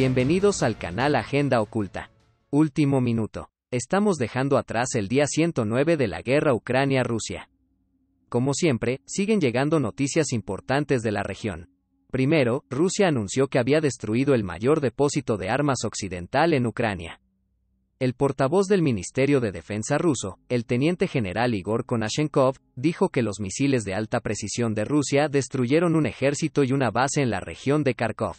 Bienvenidos al canal Agenda Oculta. Último minuto. Estamos dejando atrás el día 109 de la guerra Ucrania-Rusia. Como siempre, siguen llegando noticias importantes de la región. Primero, Rusia anunció que había destruido el mayor depósito de armas occidental en Ucrania. El portavoz del Ministerio de Defensa ruso, el teniente general Igor Konashenkov, dijo que los misiles de alta precisión de Rusia destruyeron un ejército y una base en la región de Kharkov.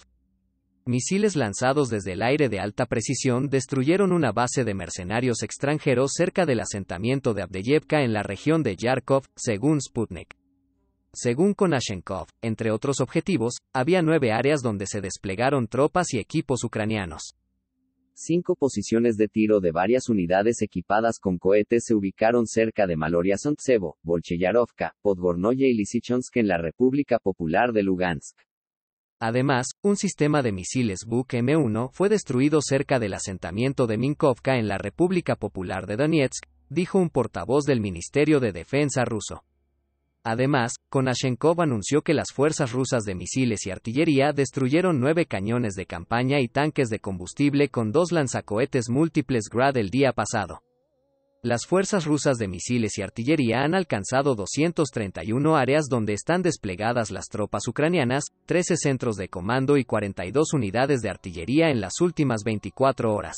Misiles lanzados desde el aire de alta precisión destruyeron una base de mercenarios extranjeros cerca del asentamiento de Abdeyevka en la región de Yarkov, según Sputnik. Según Konashenkov, entre otros objetivos, había nueve áreas donde se desplegaron tropas y equipos ucranianos. Cinco posiciones de tiro de varias unidades equipadas con cohetes se ubicaron cerca de Maloria Sontsevo, Bolcheyarovka, Podgornoye y Lysychansk en la República Popular de Lugansk. Además, un sistema de misiles Buk M1 fue destruido cerca del asentamiento de Minkovka en la República Popular de Donetsk, dijo un portavoz del Ministerio de Defensa ruso. Además, Konashenkov anunció que las fuerzas rusas de misiles y artillería destruyeron nueve cañones de campaña y tanques de combustible con dos lanzacohetes múltiples Grad el día pasado. Las fuerzas rusas de misiles y artillería han alcanzado 231 áreas donde están desplegadas las tropas ucranianas, 13 centros de comando y 42 unidades de artillería en las últimas 24 horas.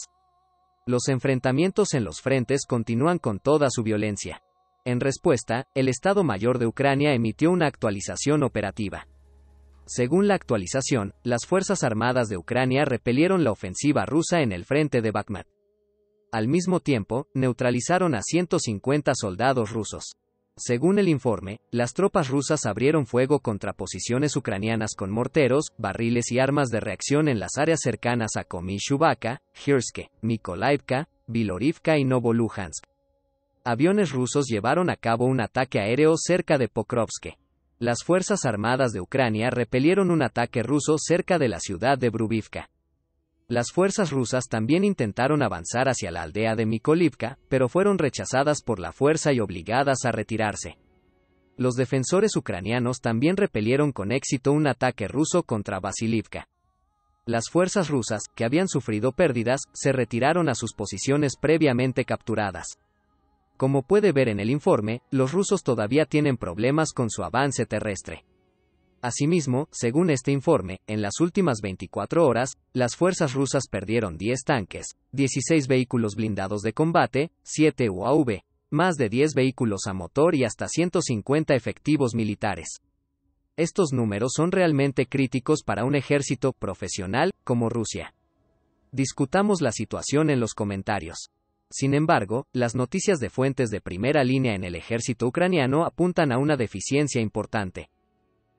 Los enfrentamientos en los frentes continúan con toda su violencia. En respuesta, el Estado Mayor de Ucrania emitió una actualización operativa. Según la actualización, las Fuerzas Armadas de Ucrania repelieron la ofensiva rusa en el frente de Bakhmut. Al mismo tiempo, neutralizaron a 150 soldados rusos. Según el informe, las tropas rusas abrieron fuego contra posiciones ucranianas con morteros, barriles y armas de reacción en las áreas cercanas a Komishubaka, Hirske, Mikolaivka, Vilorivka y Novoluhansk. Aviones rusos llevaron a cabo un ataque aéreo cerca de Pokrovske. Las Fuerzas Armadas de Ucrania repelieron un ataque ruso cerca de la ciudad de Brubivka. Las fuerzas rusas también intentaron avanzar hacia la aldea de Mikolivka, pero fueron rechazadas por la fuerza y obligadas a retirarse. Los defensores ucranianos también repelieron con éxito un ataque ruso contra Vasilivka. Las fuerzas rusas, que habían sufrido pérdidas, se retiraron a sus posiciones previamente capturadas. Como puede ver en el informe, los rusos todavía tienen problemas con su avance terrestre. Asimismo, según este informe, en las últimas 24 horas, las fuerzas rusas perdieron 10 tanques, 16 vehículos blindados de combate, 7 UAV, más de 10 vehículos a motor y hasta 150 efectivos militares. Estos números son realmente críticos para un ejército profesional como Rusia. Discutamos la situación en los comentarios. Sin embargo, las noticias de fuentes de primera línea en el ejército ucraniano apuntan a una deficiencia importante.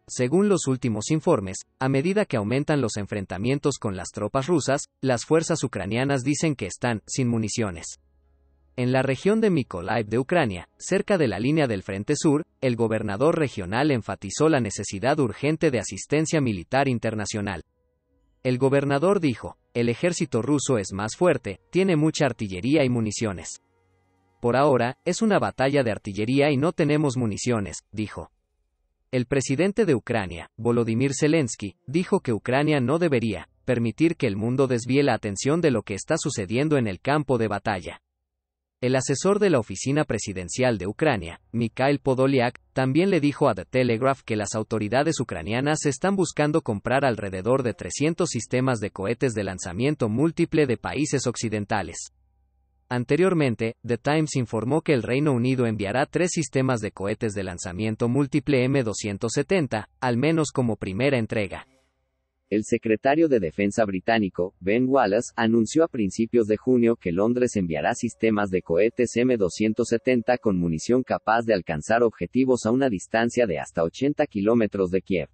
Según los últimos informes, a medida que aumentan los enfrentamientos con las tropas rusas, las fuerzas ucranianas dicen que están sin municiones. En la región de Mykolaiv de Ucrania, cerca de la línea del Frente Sur, el gobernador regional enfatizó la necesidad urgente de asistencia militar internacional. El gobernador dijo, el ejército ruso es más fuerte, tiene mucha artillería y municiones. Por ahora, es una batalla de artillería y no tenemos municiones, dijo. El presidente de Ucrania, Volodymyr Zelensky, dijo que Ucrania no debería permitir que el mundo desvíe la atención de lo que está sucediendo en el campo de batalla. El asesor de la Oficina Presidencial de Ucrania, Mikhail Podolyak, también le dijo a The Telegraph que las autoridades ucranianas están buscando comprar alrededor de 300 sistemas de cohetes de lanzamiento múltiple de países occidentales. Anteriormente, The Times informó que el Reino Unido enviará tres sistemas de cohetes de lanzamiento múltiple M270, al menos como primera entrega. El secretario de Defensa británico, Ben Wallace, anunció a principios de junio que Londres enviará sistemas de cohetes M270 con munición capaz de alcanzar objetivos a una distancia de hasta 80 kilómetros de Kiev.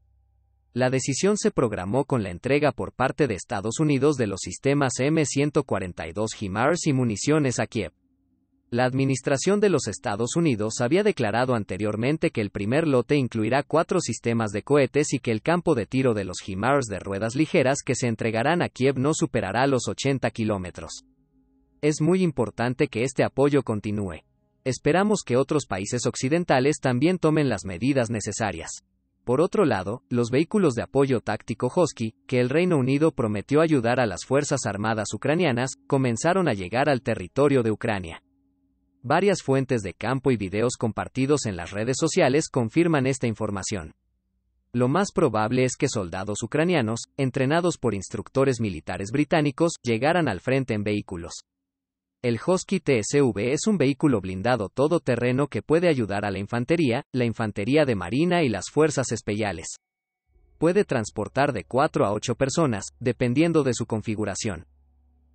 La decisión se programó con la entrega por parte de Estados Unidos de los sistemas M142 HIMARS y municiones a Kiev. La administración de los Estados Unidos había declarado anteriormente que el primer lote incluirá cuatro sistemas de cohetes y que el campo de tiro de los HIMARS de ruedas ligeras que se entregarán a Kiev no superará los 80 kilómetros. Es muy importante que este apoyo continúe. Esperamos que otros países occidentales también tomen las medidas necesarias. Por otro lado, los vehículos de apoyo táctico Hosky, que el Reino Unido prometió ayudar a las Fuerzas Armadas ucranianas, comenzaron a llegar al territorio de Ucrania. Varias fuentes de campo y videos compartidos en las redes sociales confirman esta información. Lo más probable es que soldados ucranianos, entrenados por instructores militares británicos, llegaran al frente en vehículos. El Hosky TSV es un vehículo blindado todoterreno que puede ayudar a la infantería, la infantería de marina y las fuerzas especiales. Puede transportar de 4 a 8 personas, dependiendo de su configuración.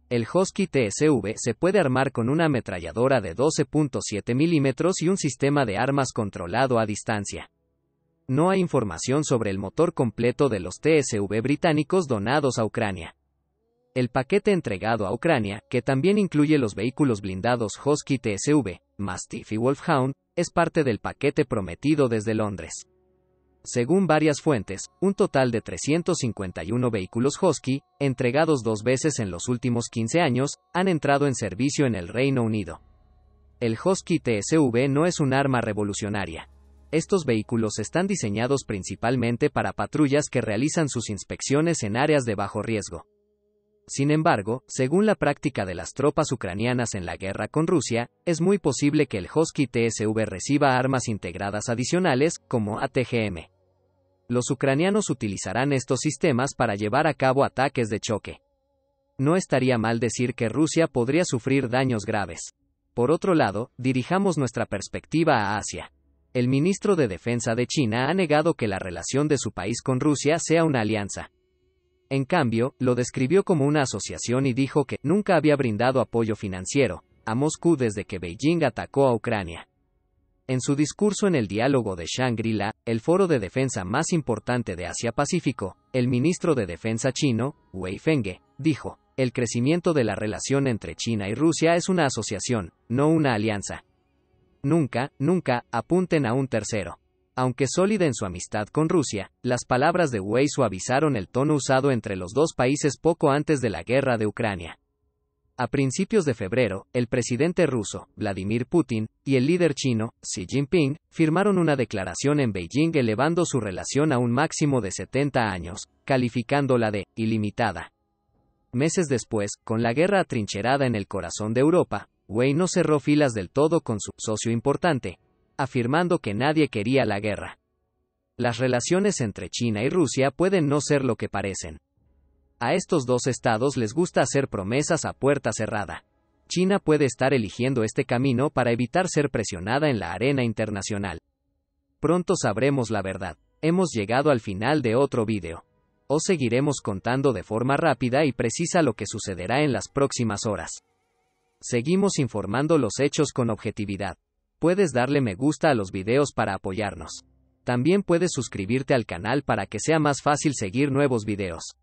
El Hosky TSV se puede armar con una ametralladora de 12.7 milímetros y un sistema de armas controlado a distancia. No hay información sobre el motor completo de los TSV británicos donados a Ucrania. El paquete entregado a Ucrania, que también incluye los vehículos blindados Husky TSV, Mastiff y Wolfhound, es parte del paquete prometido desde Londres. Según varias fuentes, un total de 351 vehículos Husky, entregados dos veces en los últimos 15 años, han entrado en servicio en el Reino Unido. El Husky TSV no es un arma revolucionaria. Estos vehículos están diseñados principalmente para patrullas que realizan sus inspecciones en áreas de bajo riesgo. Sin embargo, según la práctica de las tropas ucranianas en la guerra con Rusia, es muy posible que el Hosky TSV reciba armas integradas adicionales, como ATGM. Los ucranianos utilizarán estos sistemas para llevar a cabo ataques de choque. No estaría mal decir que Rusia podría sufrir daños graves. Por otro lado, dirijamos nuestra perspectiva a Asia. El ministro de Defensa de China ha negado que la relación de su país con Rusia sea una alianza, en cambio, lo describió como una asociación y dijo que nunca había brindado apoyo financiero a Moscú desde que Beijing atacó a Ucrania. En su discurso en el diálogo de Shangri-La, el foro de defensa más importante de Asia-Pacífico, el ministro de Defensa chino, Wei Fenghe, dijo, el crecimiento de la relación entre China y Rusia es una asociación, no una alianza. Nunca, nunca, apunten a un tercero. Aunque sólida en su amistad con Rusia, las palabras de Wei suavizaron el tono usado entre los dos países poco antes de la guerra de Ucrania. A principios de febrero, el presidente ruso, Vladimir Putin, y el líder chino, Xi Jinping, firmaron una declaración en Beijing elevando su relación a un máximo de 70 años, calificándola de ilimitada. Meses después, con la guerra atrincherada en el corazón de Europa, Wei no cerró filas del todo con su socio importante, afirmando que nadie quería la guerra. Las relaciones entre China y Rusia pueden no ser lo que parecen. A estos dos estados les gusta hacer promesas a puerta cerrada. China puede estar eligiendo este camino para evitar ser presionada en la arena internacional. Pronto sabremos la verdad. Hemos llegado al final de otro vídeo. Os seguiremos contando de forma rápida y precisa lo que sucederá en las próximas horas. Seguimos informando los hechos con objetividad. Puedes darle me gusta a los videos para apoyarnos. También puedes suscribirte al canal para que sea más fácil seguir nuevos videos.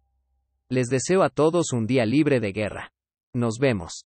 Les deseo a todos un día libre de guerra. Nos vemos.